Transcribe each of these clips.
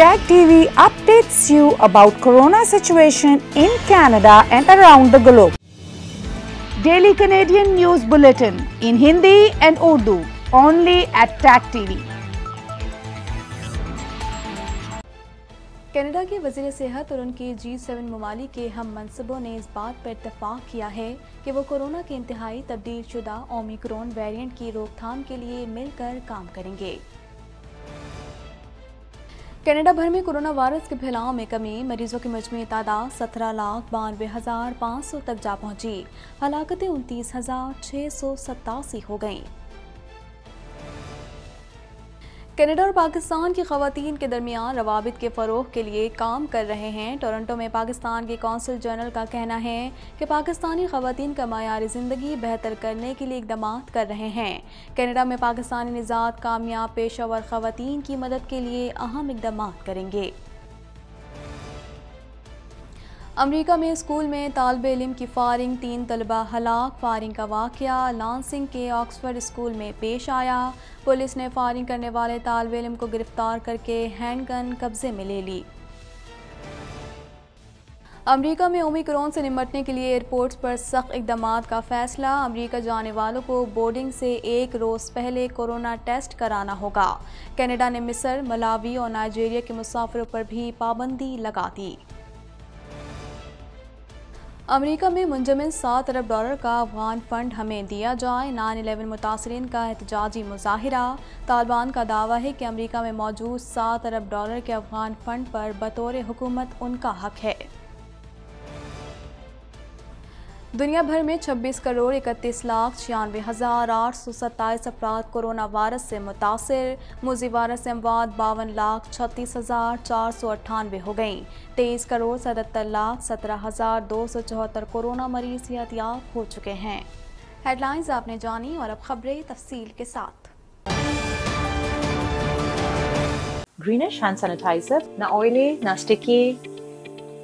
Tag TV updates you about corona situation in Canada and around the globe. Daily Canadian News Bulletin in Hindi and Urdu only at Tag TV. Canada के वजीर सेहत और उनके जी seven ममालिक के हम मनसबों ने इस बात पर इतफाक़ किया है कि वो कोरोना के इंतहाई तब्दील शुदा ओमिक्रोन वेरिएंट की रोकथाम के लिए मिलकर काम करेंगे कनाडा भर में कोरोना वायरस के फैलाव में कमी मरीजों की मजमू तादाद सत्रह लाख बानवे हजार पाँच सौ तक जा पहुंची हलाकतें उनतीस हजार छः सौ सतासी हो गईं कनाडा और पाकिस्तान की खातन के दरमियान रवाबित के फरोह के लिए काम कर रहे हैं टोरंटो में पाकिस्तान के कौंसल जनरल का कहना है कि पाकिस्तानी खातन का मैारी ज़िंदगी बेहतर करने के लिए इकदाम कर रहे हैं कनाडा में पाकिस्तानी निजात कामयाब पेशावर वर खातन की मदद के लिए अहम इकदाम करेंगे अमरीका में स्कूल में तालब इम की फायरिंग तीन तलबा हलाक फायरिंग का वाक़ लानसिंग के ऑक्सफर्ड स्कूल में पेश आया पुलिस ने फायरिंग करने वाले तालब इम को गिरफ़्तार करके हैंड गन कब्ज़े में ले ली अमेरिका में ओमिक्रोन से निपटने के लिए एयरपोर्ट्स पर सख्त इकदाम का फैसला अमेरिका जाने वालों को बोर्डिंग से एक रोज़ पहले कोरोना टेस्ट कराना होगा कनाडा ने मिस्र मलावी और नाइजीरिया के मुसाफिरों पर भी पाबंदी लगा दी अमेरिका में मुंजमिन सात अरब डॉलर का अफगान फंड हमें दिया जाए नाइन अलेवन मुतासरीन का एहतजाजी मुजाहरा तालिबान का दावा है कि अमेरिका में मौजूद सात अरब डॉलर के अफगान फंड पर बतौर हुकूमत उनका हक है दुनिया भर में 26 करोड़ इकतीस लाख छियानवे हज़ार आठ सौ सत्ताईस अफराद कोरोना वायरस से मुतासर मुजी वायरस से अमवाद बावन लाख छत्तीस हज़ार चार सौ अट्ठानवे हो गई तेईस करोड़ सतहत्तर लाख सत्रह हज़ार दो सौ चौहत्तर कोरोना मरीज यातियाब हो चुके हैं हेडलाइंस आपने जानी और अब खबरें तफसील के साथ ग्रीनिश हैंड सैनिटाइजर ना ऑयली ना स्टिकी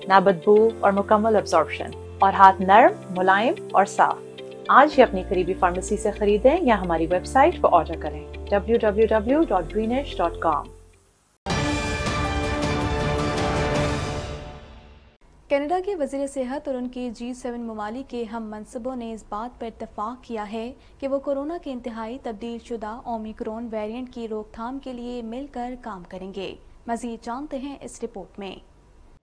ना बदबू और मुकम्मल अब्जॉर्बशन और हाथ नरम मुलायम और साफ आज ही अपनी करीबी फार्मेसी से खरीदें या हमारी वेबसाइट पर ऑर्डर करें www.greenish.com कनाडा के वजीर सेहत और उनके जी सेवन ममालिक के हम मनसबों ने इस बात पर इतफाक़ किया है कि वो कोरोना के इंतहाई तब्दील शुदा ओमिक्रोन वेरिएंट की रोकथाम के लिए मिलकर काम करेंगे मज़ीद जानते हैं इस रिपोर्ट में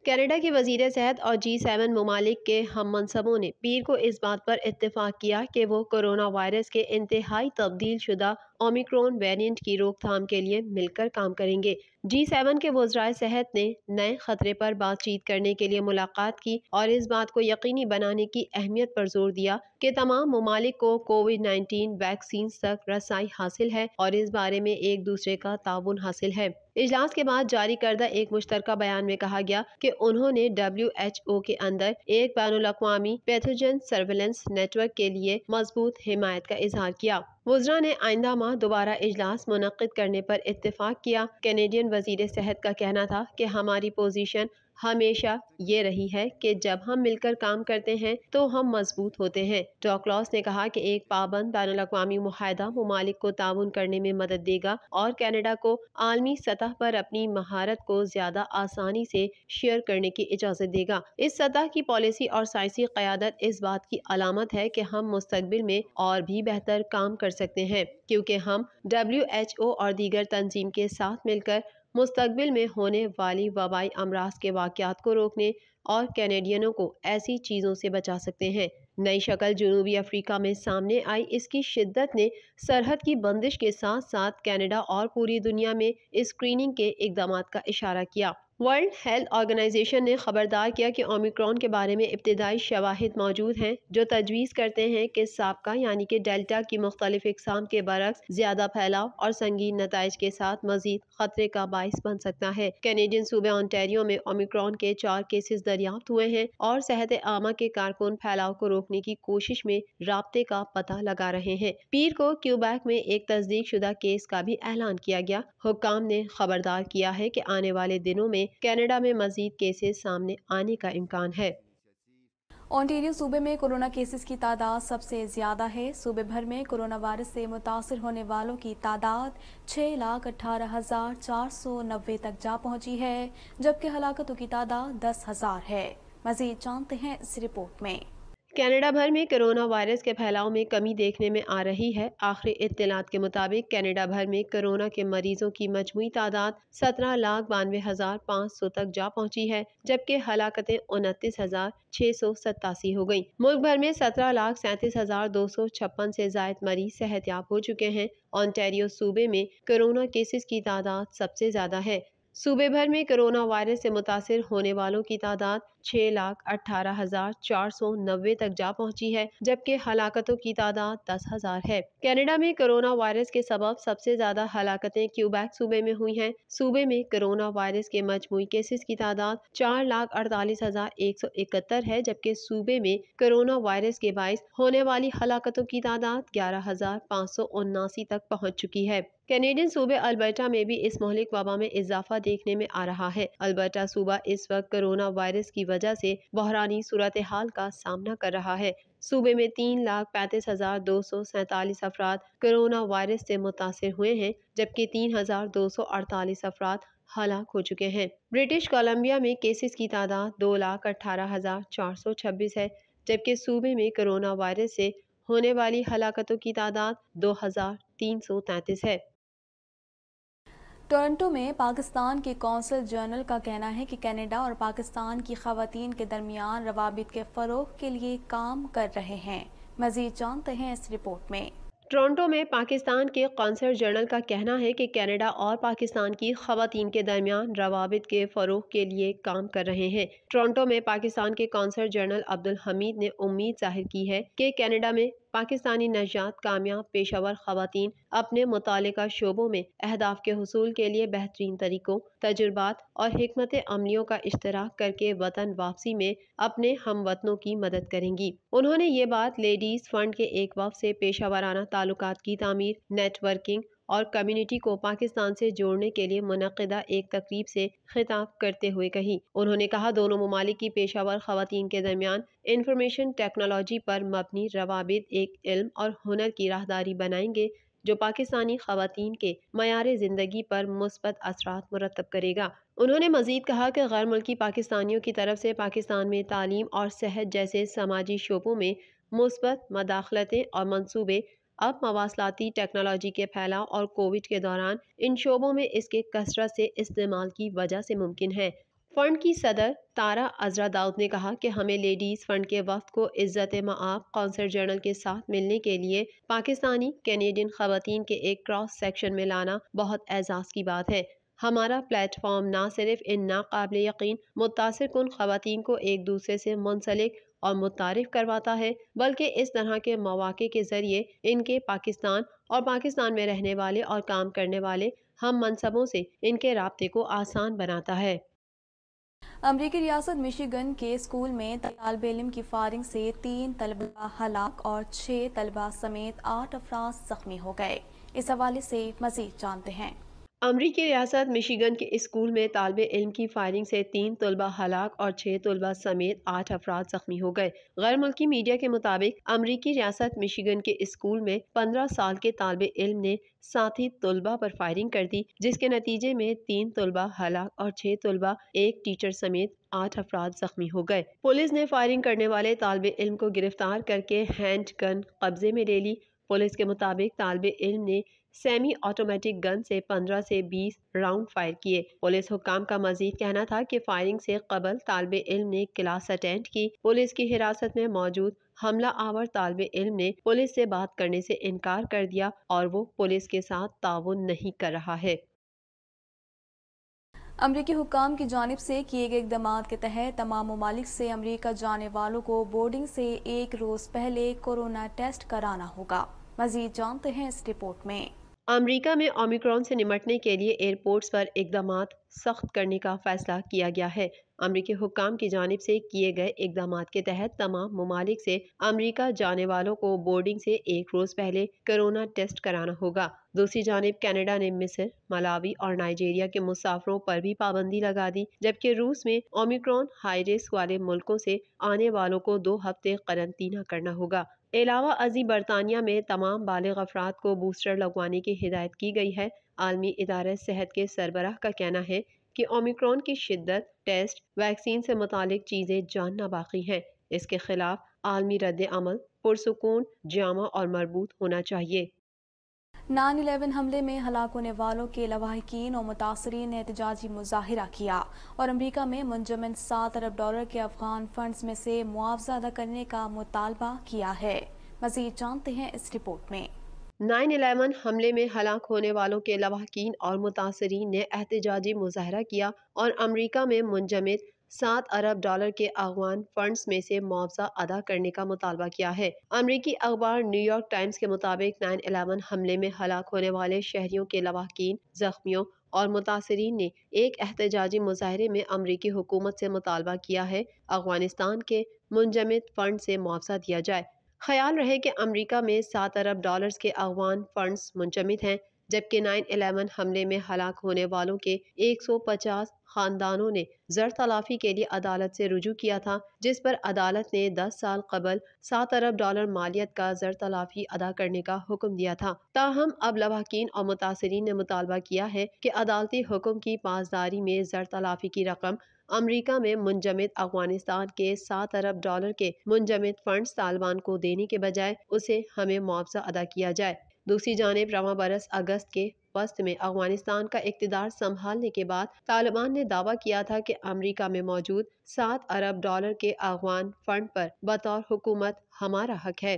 कनाडा के वजीर सेहत और जी सेवन ममालिक के हम मनसबों ने पीर को इस बात पर इतफाक़ किया कि वो कोरोना वायरस के इंतहाई तब्दील शुदा ओमिक्रॉन वेरिएंट की रोकथाम के लिए मिलकर काम करेंगे जी सेवन के वज्राय सेहत ने नए खतरे पर बातचीत करने के लिए मुलाकात की और इस बात को यकीनी बनाने की अहमियत पर जोर दिया कि तमाम ममालिक को कोविड नाइन्टीन वैक्सीन तक रसाई हासिल है और इस बारे में एक दूसरे का ताउन हासिल है इजलास के बाद जारी करदा एक मुश्तर बयान में कहा गया कि उन्होंने डब्ल्यू एच ओ के अंदर एक बैन अवी पैथोजन सर्वेलेंस नेटवर्क के लिए मजबूत हिमायत का इजहार किया वज्रा ने आइंदा माह दोबारा इजलास मुनद करने पर इतफाक़ किया कैनेडियन वजीर सेहत का कहना था कि हमारी पोजीशन हमेशा ये रही है कि जब हम मिलकर काम करते हैं तो हम मजबूत होते हैं डॉकलॉस ने कहा कि एक पाबंद बैन अवी माहिदा ममालिक को ताउन करने में मदद देगा और कनाडा को आलमी सतह पर अपनी महारत को ज्यादा आसानी से शेयर करने की इजाज़त देगा इस सतह की पॉलिसी और साइंसी क्यादत इस बात की अलामत है कि हम मुस्तबिल में और भी बेहतर काम कर सकते हैं क्योंकि हम डब्ल्यू एच ओ और दीगर तंजीम के साथ मिलकर मुस्तबिल में होने वाली वबाई अमराज के वाक़ात को रोकने और कैनेडियनों को ऐसी चीज़ों से बचा सकते हैं नई शक्ल जनूबी अफ्रीका में सामने आई इसकी शिद्दत ने सरहद की बंदिश के साथ साथ कनाडा और पूरी दुनिया में स्क्रीनिंग के इकदाम का इशारा किया वर्ल्ड हेल्थ ऑर्गेनाइजेशन ने ख़बरदार किया कि ओमिक्रॉन के बारे में इब्तदाई शवाहद मौजूद हैं जो तजवीज़ करते हैं कि सबका यानी कि डेल्टा की मुख्तलिफ इकसाम के बरक्स ज़्यादा फैलाव और संगीन नतज के साथ मजीद ख़तरे का बायस बन सकता है कैनेडियन सूबे ऑनटेरियो में ओमिक्रॉन के चार केसेस दरियाफ्त हुए हैं और सेहत आमा के कारकुन फैलाव को रोकने की कोशिश में रबते का पता लगा रहे हैं पीर को क्यूबैक में एक तस्दीक शुदा केस का भी ऐलान किया गया हुकाम ने खबरदार किया है की आने वाले दिनों में कनाडा में मजीद केसेस सामने आने का इम्कान है ऑनटेरियो सूबे में कोरोना केसेस की तादाद सबसे ज़्यादा है सूबे भर में कोरोना वायरस से मुतासर होने वालों की तादाद छह लाख अठारह हज़ार चार सौ नब्बे तक जा पहुंची है जबकि हलाकतों की तादाद दस हज़ार है मज़ीद जानते हैं इस रिपोर्ट में कनाडा भर में कोरोना वायरस के फैलाव में कमी देखने में आ रही है आखिरी इतलात के मुताबिक कनाडा भर में कोरोना के मरीजों की मजमू तादाद सत्रह लाख बानवे हज़ार पाँच सौ तक जा पहुंची है जबकि हलाकतें उनतीस हज़ार छः सौ सतासी हो गयी मुल्क भर में सत्रह लाख सैंतीस हज़ार दो सौ छप्पन ऐसी जायद मरीज सेहतियाब हो चुके हैं ऑनटेरियो सूबे में कोरोना केसेस की तादाद सबसे ज़्यादा है सूबे भर में कोरोना वायरस से मुतासर होने वालों की तादाद छह लाख अठारह हजार चार सौ नब्बे तक जा पहुंची है जबकि हलाकतों की तादाद दस हजार है कनाडा में कोरोना वायरस के सबब सबसे ज्यादा हलाकतें क्यूबैक सूबे में हुई हैं सूबे में कोरोना वायरस के मजमू केसेस की तादाद चार लाख अड़तालीस हजार एक सौ इकहत्तर है जबकि सूबे में कोरोना वायरस के बायस होने वाली हलाकतों की तादाद ग्यारह हजार पाँच सौ उन्नासी तक पहुँच चुकी है कैनेडियन सूबे अल्बर्टा में भी इस मोहलिक वबा में इजाफा देखने में आ रहा है अल्बर्टा सूबा इस वक्त कोरोना वायरस की वजह से बहरानी सूरत हाल का सामना कर रहा है सूबे में तीन लाख पैंतीस हजार दो सौ सैतालीस अफराद कोरोना वायरस से मुतासर हुए हैं जबकि तीन हजार दो सौ अड़तालीस अफराद हलाक हो चुके हैं ब्रिटिश कोलम्बिया में केसेस की तादाद दो लाख अठारह हजार चार सौ छब्बीस है जबकि सूबे में कोरोना वायरस से होने वाली हलाकतों की तादाद दो हजार तीन सौ तैंतीस है टोरंटो में पाकिस्तान के कौंसल जनरल का कहना है कि कनाडा और पाकिस्तान की खातन के दरमियान रवाबित के फ़रोग के लिए काम कर रहे हैं मजीद जानते हैं इस रिपोर्ट में टोरंटो में पाकिस्तान के कौंसल जनरल का कहना है कि कनाडा और पाकिस्तान की खातन के दरमियान रवाबित के फ़रोग के लिए काम कर रहे हैं टोरंटो में पाकिस्तान के कौंसल जनरल अब्दुल हमीद ने उम्मीद जाहिर की है कि कनाडा में पाकिस्तानी नजात कामयाब पेशावर खातन अपने मुतल शोबों में अहदाफ के हसूल के लिए बेहतरीन तरीक़ों तजुर्बात और हमत अमलियों का इश्तराक करके वतन वापसी में अपने हम वतनों की मदद करेंगी उन्होंने ये बात लेडीज़ फ़ंड के एक वफ से पेशा ताल्लुक की तमीर नेटवर्किंग और कम्युनिटी को पाकिस्तान से जोड़ने के लिए मनदा एक तकरीब से खिताब करते हुए कही उन्होंने कहा दोनों ममालिक की पेशावर खातन के दरमियान इंफॉर्मेशन टेक्नोलॉजी पर मबनी रवाबित एक इल्म और हुनर की राहदारी बनाएंगे जो पाकिस्तानी खातन के मैार ज़िंदगी पर मुस्बत असरा मुरतब करेगा उन्होंने मजीद कहा कि गैर मुल्की पाकिस्तानियों की तरफ से पाकिस्तान में तालीम और सेहत जैसे समाजी शोबों में मुस्बत मदाखलतें और मनसूबे अब मवासलाती टेक्नोलॉजी के फैलाव और कोविड के दौरान इन शोबों में इसके कसरत से इस्तेमाल की वजह से मुमकिन है फ़ंड की सदर तारा अजरा दाऊद ने कहा कि हमें लेडीज़ फ़ंड के वक्त को इज़्ज़त मआब कौंसर जनरल के साथ मिलने के लिए पाकिस्तानी कैनेडियन ख़वान के एक क्रॉस सेक्शन में लाना बहुत एजाज़ की बात है हमारा प्लेटफॉर्म ना सिर्फ इन नाकबिल यकीन मुतासर कन ख़वान को एक दूसरे से मुंसलिक और मुतारफ़ करवाता है बल्कि इस तरह के मौाक़े के ज़रिए इनके पाकिस्तान और पाकिस्तान में रहने वाले और काम करने वाले हम मनसबों से इनके रबते को आसान बनाता है अमरीकी रियासत मिशीगन के स्कूल में तालब इलम की फायरिंग से तीन तलबा हलाक और छः तलबा समेत आठ अफराज जख्मी हो गए इस हवाले से मजीद जानते हैं अमरीकी रियासत मिशीगन के स्कूल में तालब इल्म की फायरिंग से तीन तलबा हलाक और छः तलबा समेत आठ अफराद जख्मी हो गए गैर मुल्की मीडिया के मुताबिक अमरीकी रियासत मिशीगन के स्कूल में पंद्रह साल के तालब इल्म ने साथी तलबा पर फायरिंग कर दी जिसके नतीजे में तीन तलबा हलाक और छः तलबा एक टीचर समेत आठ अफराद जख्मी हो गए पुलिस ने फायरिंग करने वाले तालब इल्म को गिरफ्तार करके हैंड गन कब्जे में ले ली पुलिस के मुताबिक तालब इल्म ने सेमी ऑटोमेटिक गन से 15 से 20 राउंड फायर किए पुलिस हुकाम का मजीद कहना था कि फायरिंग से कबल तालब इल्म ने क्लास अटेंड की पुलिस की हिरासत में मौजूद हमला आवर तालब इल्म ने पुलिस से बात करने से इनकार कर दिया और वो पुलिस के साथ ताउन नहीं कर रहा है अमरीकी हुकाम की जानब से किए गए इकदाम के तहत तमाम ममालिक से अमरीका जाने वालों को बोर्डिंग से एक रोज़ पहले कोरोना टेस्ट कराना होगा मजीद जानते हैं इस रिपोर्ट में अमरीका में ओमिक्रॉन से निमटने के लिए एयरपोर्ट्स पर इकदाम सख्त करने का फैसला किया गया है अमरीकी हुकाम की जानब से किए गए इकदाम के तहत तमाम ममालिक से अमरीका जाने वालों को बोर्डिंग से एक रोज़ पहले कोरोना टेस्ट कराना होगा दूसरी जानब कनाडा ने मिस्र मलावी और नाइजेरिया के मुसाफरों पर भी पाबंदी लगा दी जबकि रूस में ओमिक्रॉन हाई रिस्क वाले मुल्कों से आने वालों को दो हफ्ते करंतना करना होगा अलावा अजी बरतानिया में तमाम बालग अफराद को बूस्टर लगवाने की हिदायत की गई है आलमी इदारे सेहत के सरबराह का कहना है कि ओमिक्रॉन की शिद्दत टेस्ट वैक्सीन से मुतक चीज़ें जानना बाकी हैं इसके खिलाफ आलमी रद्द अमल पुरसकून जामा और मरबूत होना चाहिए नाइन इलेवन हमले में हलाक होने वालों के लवाहकिन और मुतासरी ने एहतजाजी मुजाहरा किया और अमरीका में मुंजमन सात अरब डॉलर के अफगान फंड में से मुआवजा अदा करने का मुतालबा किया है मजीद जानते हैं इस रिपोर्ट में नाइन इलेवन हमले में हलाक होने वालों के लवाहकिन और मुतासरी ने एहतजाजी मुजाहरा किया और अमरीका में मुंजमद सात अरब डॉलर के अफगान फंड्स में से मुआवजा अदा करने का मुतालबा किया है अमरीकी अखबार न्यूयॉर्क टाइम्स के मुताबिक नाइन अलेवन हमले में हलाक होने वाले शहरियों के लवाकिन जख्मियों और मुतासरीन ने एक एहतजाजी मुजाहरे में अमरीकी हुकूमत से मुतालबा किया है अफगानिस्तान के मुंजमद फंड से मुआवजा दिया जाए ख्याल रहे कि अमरीका में सात अरब डॉलर्स के अफगान फंड्स मुंजमद हैं जबकि नाइन अलेवन हमले में हलाक होने वालों के एक सौ पचास ख़ानदानों ने ज़र तलाफ़ी के लिए अदालत से रुजू किया था जिस पर अदालत ने दस साल कबल सात अरब डॉलर मालियत का ज़र तलाफ़ी अदा करने का हुक्म दिया था ताहम अब लवाकिन और मुतासरीन ने मुतालबा किया है कि अदालती हुक्म की पासदारी में ज़र तलाफ़ी की रकम अमरीका में मुंजमद अफगानिस्तान के सात अरब डॉलर के मुंजमद फंड तालिबान को देने के बजाय उसे हमें मुआवजा अदा किया जाए दूसरी जानब रवा बरस अगस्त के वस्त में अफगानिस्तान का इकतदार संभालने के बाद तालिबान ने दावा किया था कि अमरीका में मौजूद सात अरब डॉलर के अफगान फंड पर बतौर हुकूमत हमारा हक है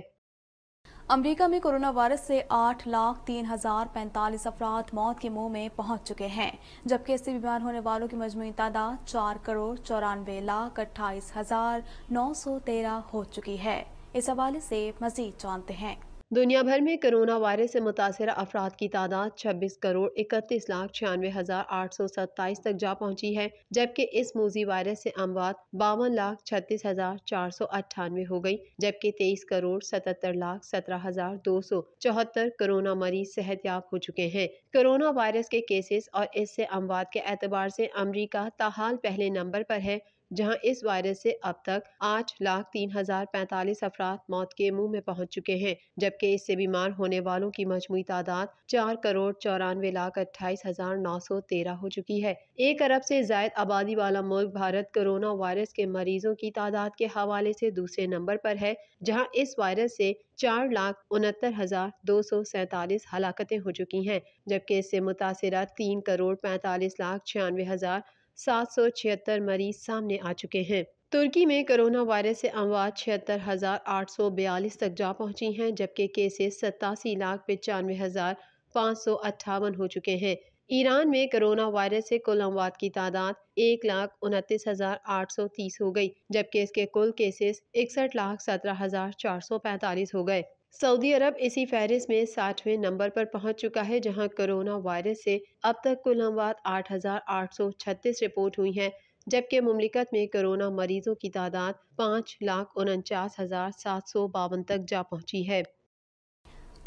अमरीका में कोरोना वायरस से आठ लाख तीन हजार पैंतालीस अफराद मौत के मुंह में पहुंच चुके हैं जबकि इससे बीमार होने वालों की मजमू तादाद चार करोड़ चौरानवे लाख अट्ठाईस हजार नौ सौ तेरह हो चुकी है इस हवाले से मजीद जानते हैं दुनिया भर में कोरोना वायरस से मुतासर अफराद की तादाद छब्बीस करोड़ इकतीस लाख छियानवे हजार आठ सौ सत्ताईस तक जा पहुंची है जबकि इस मोजी वायरस से अमवात बावन लाख छत्तीस हजार चार सौ अट्ठानवे हो गई जबकि तेईस करोड़ सतहत्तर लाख सत्रह हजार दो सौ चौहत्तर कोरोना मरीज याब हो चुके हैं कोरोना वायरस के केसेस और इससे अमवात के एतबार से अमरीका ताहाल पहले नंबर पर है जहां इस वायरस से अब तक आठ लाख तीन हजार पैंतालीस अफराद मौत के मुंह में पहुंच चुके हैं जबकि इससे बीमार होने वालों की मजमू तादाद चार करोड़ चौरानवे लाख अट्ठाईस हजार नौ सौ तेरह हो चुकी है एक अरब से जायद आबादी वाला मुल्क भारत कोरोना वायरस के मरीजों की तादाद के हवाले से दूसरे नंबर पर है जहाँ इस वायरस से चार लाख उनहत्तर हजार दो सौ सैतालीस हलाकतें हो चुकी हैं जबकि इससे मुतासरा तीन करोड़ पैंतालीस लाख छियानवे हजार सात सौ छिहत्तर मरीज सामने आ चुके हैं तुर्की में कोरोना वायरस से अमवात छिहत्तर हज़ार आठ सौ बयालीस तक जा पहुंची हैं जबकि केसेस सतासी लाख पचानवे हज़ार पाँच सौ अट्ठावन हो चुके हैं ईरान में कोरोना वायरस से कुल अमवात की तादाद एक लाख उनतीस हज़ार आठ सौ तीस हो गई जबकि इसके कुल केसेस इकसठ लाख सत्रह हज़ार चार सौ पैंतालीस हो गए सऊदी अरब इसी फहरिस्त में साठवें नंबर पर पहुंच चुका है जहां कोरोना वायरस से अब तक कुल अमवात 8,836 रिपोर्ट हुई हैं जबकि ममलिकत में कोरोना मरीजों की तादाद पाँच लाख उनचास हज़ार सात सौ बावन तक जा पहुंची है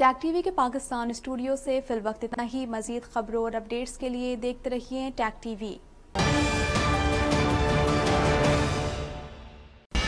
टी टीवी के पाकिस्तान स्टूडियो से फिल वक्त इतना ही मजीद खबरों और अपडेट्स के लिए देखते रहिए टी टीवी